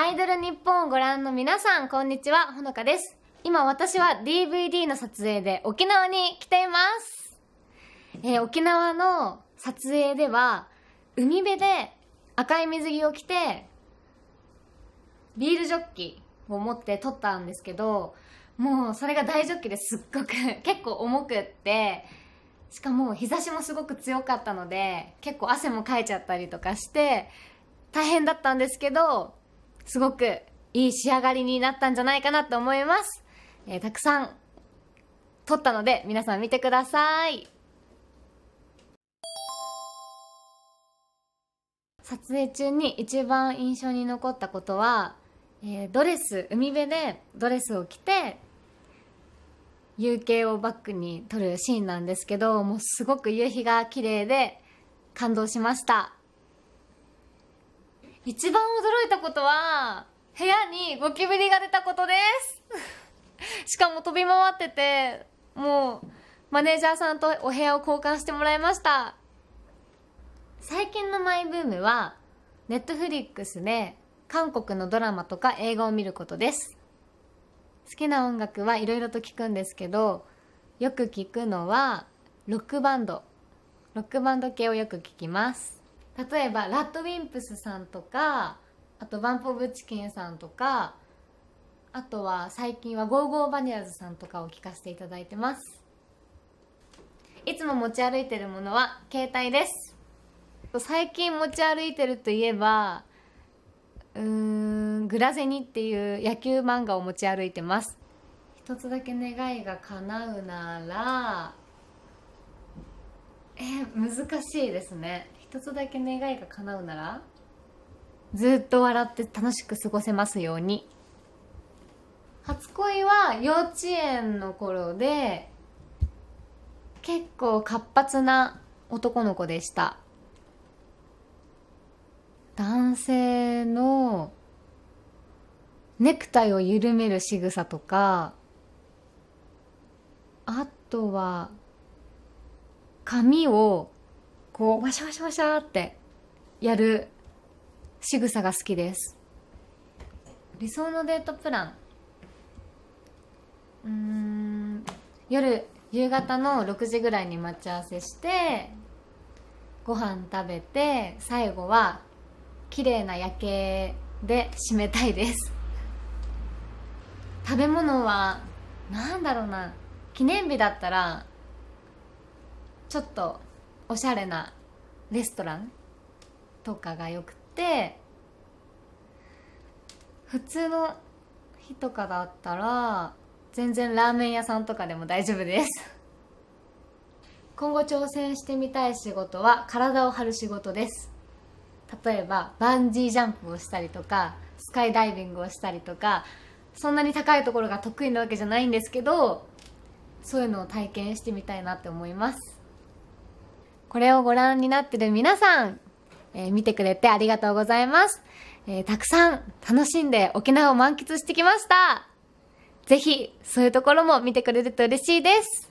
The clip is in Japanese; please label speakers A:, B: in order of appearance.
A: アイドル日本をご覧の皆さん、こんにちは、ほのかです。今私は DVD の撮影で沖縄に来ています。えー、沖縄の撮影では、海辺で赤い水着を着て、ビールジョッキを持って撮ったんですけど、もうそれが大ジョッキですっごく 結構重くって、しかも日差しもすごく強かったので、結構汗もかいちゃったりとかして、大変だったんですけど、すごくいい仕上がりになったんじゃないかなと思います。えー、たくさん撮ったので皆さん見てください。撮影中に一番印象に残ったことは、えー、ドレス海辺でドレスを着て夕景をバックに撮るシーンなんですけどもうすごく夕日が綺麗で感動しました一番驚いたことは、部屋にゴキブリが出たことです しかも飛び回ってて、もう、マネージャーさんとお部屋を交換してもらいました。最近のマイブームは、ネットフリックスで韓国のドラマとか映画を見ることです。好きな音楽はいろいろと聴くんですけど、よく聴くのは、ロックバンド。ロックバンド系をよく聴きます。例えばラッドウィンプスさんとかあとバンポブチキンさんとかあとは最近はゴーゴーバニラズさんとかを聞かせていただいてますいつも持ち歩いてるものは携帯です最近持ち歩いてるといえばうーん「グラゼニ」っていう野球漫画を持ち歩いてます一つだけ願いが叶うならえ難しいですね一つだけ願いが叶うならずっと笑って楽しく過ごせますように初恋は幼稚園の頃で結構活発な男の子でした男性のネクタイを緩める仕草とかあとは髪をこうワシャワシャワシャってやる仕草が好きです理想のデートプランうん夜夕方の6時ぐらいに待ち合わせしてご飯食べて最後は綺麗な夜景で締めたいです食べ物は何だろうな記念日だったらちょっとおしゃれなレストランとかがよくて普通の日とかだったら全然ラーメン屋さんとかでも大丈夫です 今後挑戦してみたい仕事は体を張る仕事です例えばバンジージャンプをしたりとかスカイダイビングをしたりとかそんなに高いところが得意なわけじゃないんですけどそういうのを体験してみたいなって思いますこれをご覧になってる皆さん、えー、見てくれてありがとうございます。えー、たくさん楽しんで沖縄を満喫してきました。ぜひ、そういうところも見てくれると嬉しいです。